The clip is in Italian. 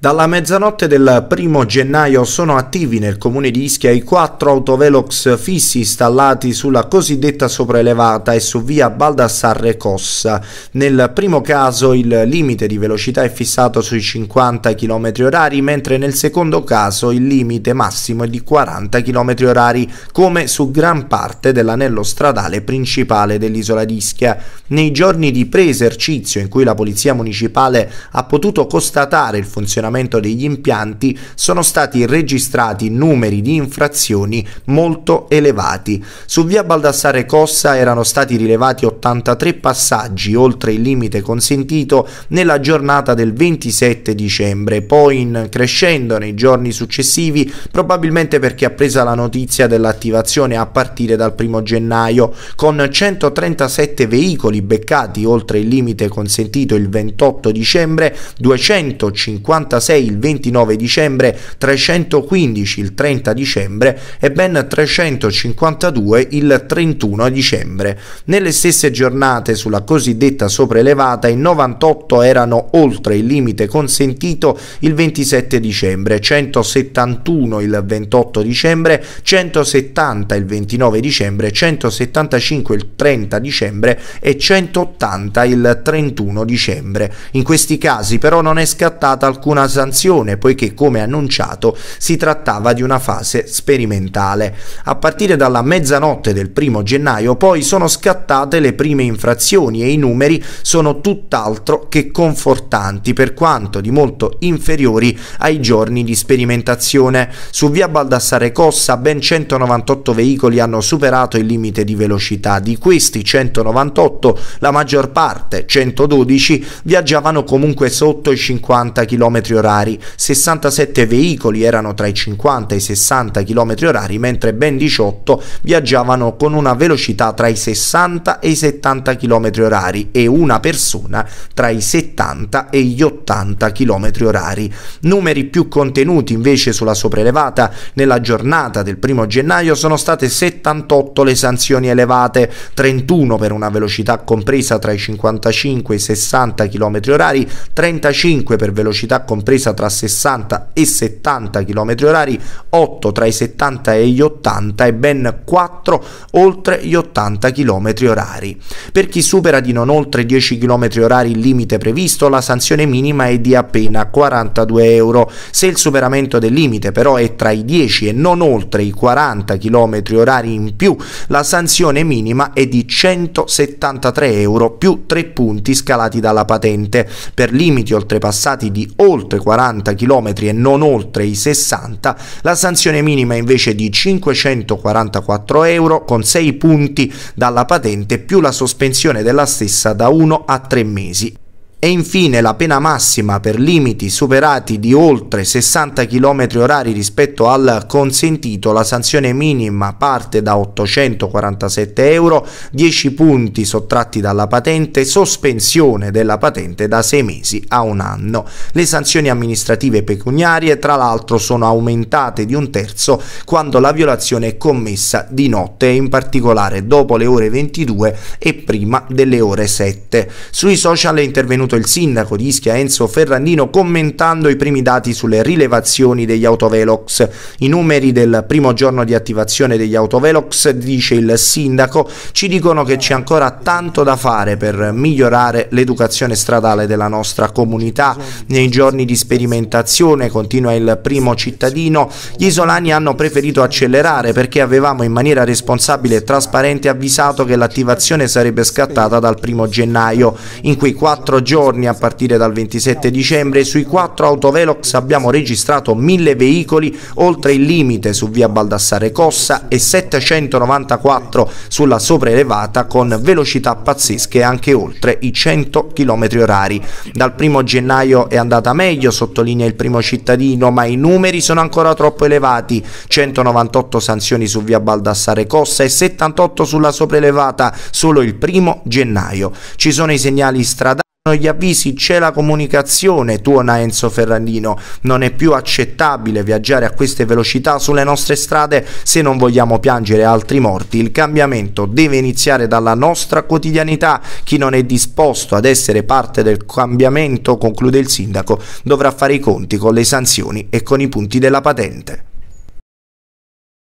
Dalla mezzanotte del 1 gennaio sono attivi nel comune di Ischia i quattro autovelox fissi installati sulla cosiddetta sopraelevata e su via Baldassarre Cossa. Nel primo caso il limite di velocità è fissato sui 50 km h mentre nel secondo caso il limite massimo è di 40 km h come su gran parte dell'anello stradale principale dell'isola di Ischia. Nei giorni di preesercizio in cui la polizia municipale ha potuto constatare il funzionamento funzionamento degli impianti sono stati registrati numeri di infrazioni molto elevati. Su via Baldassare Cossa erano stati rilevati 83 passaggi oltre il limite consentito nella giornata del 27 dicembre, poi in crescendo nei giorni successivi, probabilmente perché ha presa la notizia dell'attivazione a partire dal 1 gennaio, con 137 veicoli beccati oltre il limite consentito il 28 dicembre, 250 86 il 29 dicembre, 315 il 30 dicembre e ben 352 il 31 dicembre. Nelle stesse giornate sulla cosiddetta sopraelevata in 98 erano oltre il limite consentito il 27 dicembre, 171 il 28 dicembre, 170 il 29 dicembre, 175 il 30 dicembre e 180 il 31 dicembre. In questi casi però non è scattata alcuna sanzione poiché come annunciato si trattava di una fase sperimentale. A partire dalla mezzanotte del primo gennaio poi sono scattate le prime infrazioni e i numeri sono tutt'altro che confortanti per quanto di molto inferiori ai giorni di sperimentazione. Su via Baldassare Cossa ben 198 veicoli hanno superato il limite di velocità, di questi 198 la maggior parte, 112, viaggiavano comunque sotto i 50 km orari, 67 veicoli erano tra i 50 e i 60 km orari, mentre ben 18 viaggiavano con una velocità tra i 60 e i 70 km orari e una persona tra i 70 e gli 80 km orari. Numeri più contenuti invece sulla sopraelevata nella giornata del 1 gennaio sono state 78 le sanzioni elevate, 31 per una velocità compresa tra i 55 e i 60 km orari, 35 per velocità compresa compresa tra 60 e 70 km orari, 8 tra i 70 e gli 80 e ben 4 oltre gli 80 km orari. Per chi supera di non oltre 10 km orari il limite previsto, la sanzione minima è di appena 42 euro. Se il superamento del limite però è tra i 10 e non oltre i 40 km orari in più, la sanzione minima è di 173 euro più 3 punti scalati dalla patente. Per limiti oltrepassati di oltre 40 km e non oltre i 60, la sanzione minima invece è di 544 euro con 6 punti dalla patente più la sospensione della stessa da 1 a 3 mesi e infine la pena massima per limiti superati di oltre 60 km orari rispetto al consentito, la sanzione minima parte da 847 euro, 10 punti sottratti dalla patente, sospensione della patente da 6 mesi a un anno. Le sanzioni amministrative pecuniarie tra l'altro sono aumentate di un terzo quando la violazione è commessa di notte in particolare dopo le ore 22 e prima delle ore 7. Sui social è intervenuto intervenuto il sindaco di Ischia Enzo Ferrandino commentando i primi dati sulle rilevazioni degli autovelox. I numeri del primo giorno di attivazione degli autovelox, dice il sindaco, ci dicono che c'è ancora tanto da fare per migliorare l'educazione stradale della nostra comunità. Nei giorni di sperimentazione, continua il primo cittadino, gli isolani hanno preferito accelerare perché avevamo in maniera responsabile e trasparente avvisato che l'attivazione sarebbe scattata dal primo gennaio. In quei quattro giorni giorni, a partire dal 27 dicembre, sui quattro autovelox abbiamo registrato 1000 veicoli oltre il limite su via Baldassare Cossa e 794 sulla sopraelevata con velocità pazzesche anche oltre i 100 km orari. Dal primo gennaio è andata meglio, sottolinea il primo cittadino, ma i numeri sono ancora troppo elevati, 198 sanzioni su via Baldassare Cossa e 78 sulla sopraelevata solo il primo gennaio. Ci sono i segnali stradali gli avvisi, c'è la comunicazione, tuona Enzo Ferrandino. Non è più accettabile viaggiare a queste velocità sulle nostre strade se non vogliamo piangere altri morti. Il cambiamento deve iniziare dalla nostra quotidianità. Chi non è disposto ad essere parte del cambiamento, conclude il sindaco, dovrà fare i conti con le sanzioni e con i punti della patente.